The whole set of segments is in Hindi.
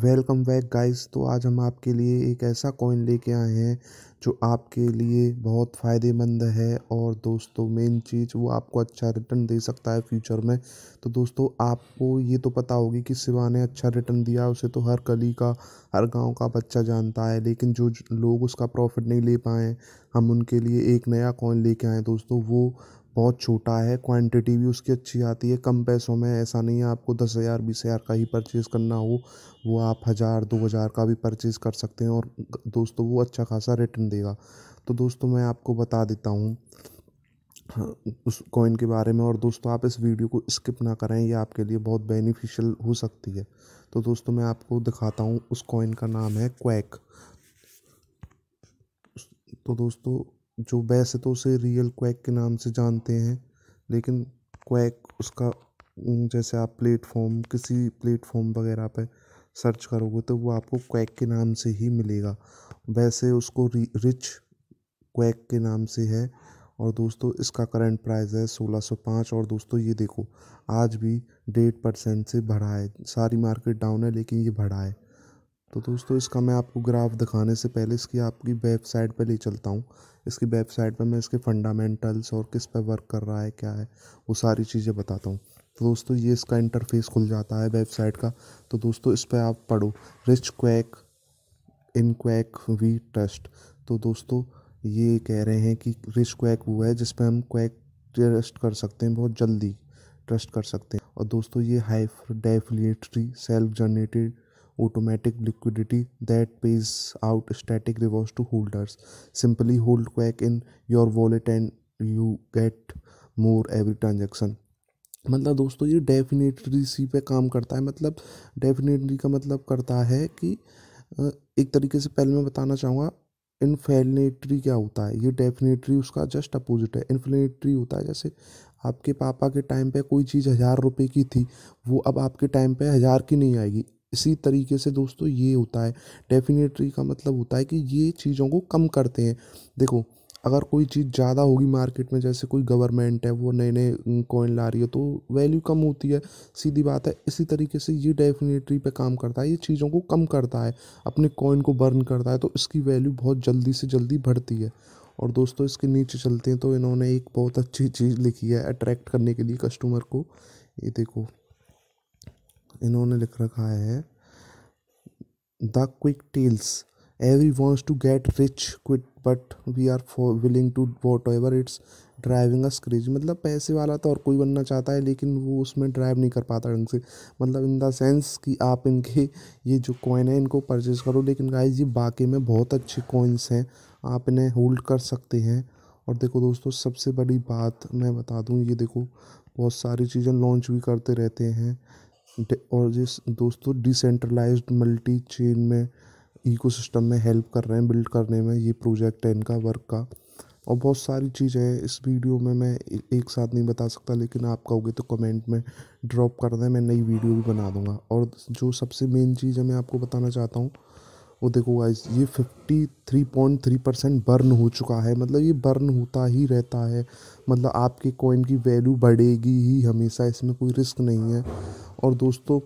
वेलकम बैक गाइस तो आज हम आपके लिए एक ऐसा कॉइन लेके आए हैं जो आपके लिए बहुत फ़ायदेमंद है और दोस्तों मेन चीज़ वो आपको अच्छा रिटर्न दे सकता है फ्यूचर में तो दोस्तों आपको ये तो पता होगी कि शिवा ने अच्छा रिटर्न दिया उसे तो हर गली का हर गांव का बच्चा जानता है लेकिन जो लोग उसका प्रॉफिट नहीं ले पाए हम उनके लिए एक नया कॉइन लेके आए दोस्तों वो बहुत छोटा है क्वांटिटी भी उसकी अच्छी आती है कम पैसों में ऐसा नहीं है आपको दस हज़ार बीस हज़ार का ही परचेज़ करना हो वो आप हज़ार दो हज़ार का भी परचेज़ कर सकते हैं और दोस्तों वो अच्छा खासा रिटर्न देगा तो दोस्तों मैं आपको बता देता हूँ हाँ, उस कॉइन के बारे में और दोस्तों आप इस वीडियो को स्किप ना करें ये आपके लिए बहुत बेनिफिशियल हो सकती है तो दोस्तों मैं आपको दिखाता हूँ उस कॉइन का नाम है क्वैक तो दोस्तों जो वैसे तो उसे रियल क्वैक के नाम से जानते हैं लेकिन क्वैक उसका जैसे आप प्लेटफॉर्म किसी प्लेटफॉर्म वगैरह पे सर्च करोगे तो वो आपको क्वैक के नाम से ही मिलेगा वैसे उसको रिच क्वैक के नाम से है और दोस्तों इसका करंट प्राइस है 1605 और दोस्तों ये देखो आज भी डेढ़ परसेंट से बढ़ा है सारी मार्केट डाउन है लेकिन ये बढ़ा है तो दोस्तों इसका मैं आपको ग्राफ दिखाने से पहले इसकी आपकी वेबसाइट पर ले चलता हूँ इसकी वेबसाइट पर मैं इसके फंडामेंटल्स और किस पर वर्क कर रहा है क्या है वो सारी चीज़ें बताता हूँ तो दोस्तों ये इसका इंटरफेस खुल जाता है वेबसाइट का तो दोस्तों इस पर आप पढ़ो rich quack in quack we trust तो दोस्तों ये कह रहे हैं कि रिच क्वैक वो है जिस पर हम क्वैक ट्रस्ट कर सकते हैं बहुत जल्दी ट्रस्ट कर सकते हैं और दोस्तों ये high deflationary self generated automatic liquidity that pays out static rewards to holders. Simply hold Quack in your wallet and you get more every transaction. मतलब दोस्तों ये डेफिनेटली सी पे काम करता है मतलब डेफिनेटली का मतलब करता है कि एक तरीके से पहले मैं बताना चाहूँगा इन्फ्लेटरी क्या होता है ये डेफिनेटरी उसका जस्ट अपोजिट है इन्फ्लेटरी होता है जैसे आपके पापा के टाइम पे कोई चीज़ हज़ार रुपए की थी वो अब आपके टाइम पे हज़ार की नहीं आएगी इसी तरीके से दोस्तों ये होता है डेफिनेटली का मतलब होता है कि ये चीज़ों को कम करते हैं देखो अगर कोई चीज़ ज़्यादा होगी मार्केट में जैसे कोई गवर्नमेंट है वो नए नए कॉइन ला रही है तो वैल्यू कम होती है सीधी बात है इसी तरीके से ये डेफिनेटली पे काम करता है ये चीज़ों को कम करता है अपने कॉइन को बर्न करता है तो इसकी वैल्यू बहुत जल्दी से जल्दी बढ़ती है और दोस्तों इसके नीचे चलते हैं तो इन्होंने एक बहुत अच्छी चीज़ लिखी है अट्रैक्ट करने के लिए कस्टमर को ये देखो इन्होंने लिख रखा है the quick tails every wants to get rich quick but we are willing to whatever it's driving us craze मतलब पैसे वाला तो और कोई बनना चाहता है लेकिन वो उसमें ड्राइव नहीं कर पाता ढंग से मतलब इन द सेंस कि आप इनके ये जो कॉइन है इनको परचेज करो लेकिन गाइज ये बाकी में बहुत अच्छे कॉइन्स हैं आप इन्हें होल्ड कर सकते हैं और देखो दोस्तों सबसे बड़ी बात मैं बता दूँ ये देखो बहुत सारी चीज़ें लॉन्च भी करते रहते हैं और जिस दोस्तों डिसेंट्रलाइज्ड मल्टी चेन में इकोसिस्टम में हेल्प कर रहे हैं बिल्ड करने में ये प्रोजेक्ट है इनका वर्क का और बहुत सारी चीज़ें हैं इस वीडियो में मैं एक साथ नहीं बता सकता लेकिन आप कहोगे तो कमेंट में ड्रॉप कर दें मैं नई वीडियो भी बना दूंगा और जो सबसे मेन चीज़ है मैं आपको बताना चाहता हूँ वो देखो गाइस ये 53.3 परसेंट बर्न हो चुका है मतलब ये बर्न होता ही रहता है मतलब आपके कॉइन की वैल्यू बढ़ेगी ही हमेशा इसमें कोई रिस्क नहीं है और दोस्तों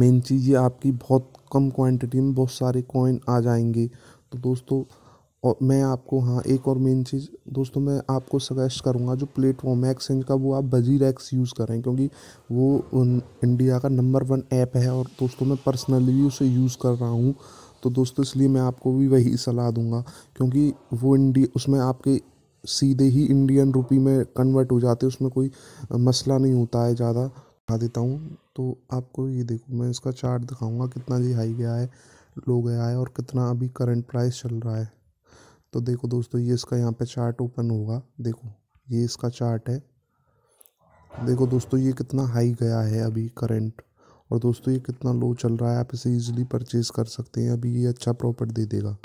मेन चीज़ ये आपकी बहुत कम क्वांटिटी में बहुत सारे कॉइन आ जाएंगे तो दोस्तों और मैं आपको हाँ एक और मेन चीज़ दोस्तों मैं आपको सजेस्ट करूँगा जो प्लेटफॉर्म है एक्सचेंज का वो आप बजीर एक्स यूज़ करें क्योंकि वो इंडिया का नंबर वन ऐप है और दोस्तों मैं पर्सनली उसे यूज़ कर रहा हूँ तो दोस्तों इसलिए मैं आपको भी वही सलाह दूंगा क्योंकि वो इंडी उसमें आपके सीधे ही इंडियन रुपी में कन्वर्ट हो जाते हैं उसमें कोई मसला नहीं होता है ज़्यादा दिखा देता हूँ तो आपको ये देखो मैं इसका चार्ट दिखाऊंगा कितना जी हाई गया है लो गया है और कितना अभी करंट प्राइस चल रहा है तो देखो दोस्तों ये इसका यहाँ पे चार्ट ओपन होगा देखो ये इसका चार्ट है देखो दोस्तों ये कितना हाई गया है अभी करंट और दोस्तों ये कितना लो चल रहा है आप इसे ईजिली परचेज़ कर सकते हैं अभी ये अच्छा प्रॉफिट दे देगा